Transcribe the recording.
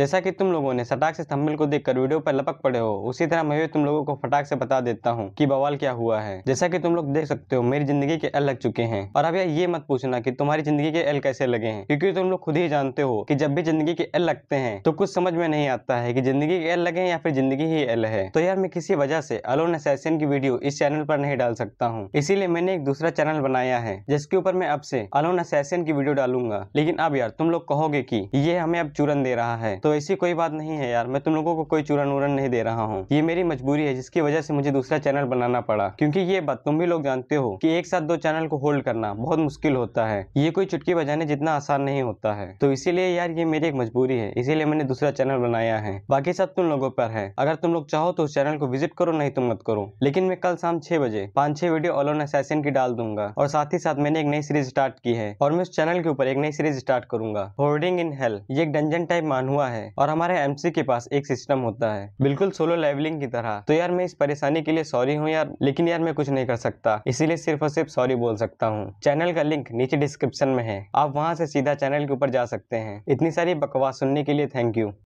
जैसा कि तुम लोगों ने सटाक से थंबनेल को देखकर वीडियो पर लपक पड़े हो उसी तरह मैं भी तुम लोगों को फटाक से बता देता हूँ कि बवाल क्या हुआ है जैसा कि तुम लोग देख सकते हो मेरी जिंदगी के एल लग चुके हैं और अब ये मत पूछना कि तुम्हारी जिंदगी के एल कैसे लगे हैं क्योंकि तुम लोग खुद ही जानते हो कि जब भी जिंदगी के एल लगते हैं तो कुछ समझ में नहीं आता है कि जिंदगी के एल लगे या फिर जिंदगी ही एल है तो यार मैं किसी वजह से अलोन असैसिन की वीडियो इस चैनल पर नहीं डाल सकता हूँ इसीलिए मैंने एक दूसरा चैनल बनाया है जिसके ऊपर मैं अब से अलोन असैसिन की वीडियो डालूंगा लेकिन अब यार तुम लोग कहोगे की ये हमें अब चूरन दे रहा है तो तो ऐसी कोई बात नहीं है यार मैं तुम लोगों को कोई चूरन उरन नहीं दे रहा हूँ ये मेरी मजबूरी है जिसकी वजह से मुझे दूसरा चैनल बनाना पड़ा क्योंकि ये बात तुम भी लोग जानते हो कि एक साथ दो चैनल को होल्ड करना बहुत मुश्किल होता है ये कोई चुटकी बजाने जितना आसान नहीं होता है तो इसीलिए यार ये मेरी एक मजबूरी है इसीलिए मैंने दूसरा चैनल बनाया है बाकी सब तुम लोगों पर है अगर तुम लोग चाहो तो उस चैनल को विजिट करो नहीं तो मत करो लेकिन मैं कल शाम छह बजे पांच छह वीडियो ऑन असैसिन की डाल दूंगा और साथ ही साथ मैंने एक नई सीरीज स्टार्ट की है और मैं उस चैनल के ऊपर एक नई सीरीज स्टार्ट करूंगा होर्डिंग इन हेल ये एक डंजन टाइप मान हुआ है है और हमारे एम के पास एक सिस्टम होता है बिल्कुल सोलो लेवलिंग की तरह तो यार मैं इस परेशानी के लिए सॉरी हूँ यार लेकिन यार मैं कुछ नहीं कर सकता इसीलिए सिर्फ और सिर्फ सॉरी बोल सकता हूँ चैनल का लिंक नीचे डिस्क्रिप्शन में है आप वहाँ से सीधा चैनल के ऊपर जा सकते हैं इतनी सारी बकवास सुनने के लिए थैंक यू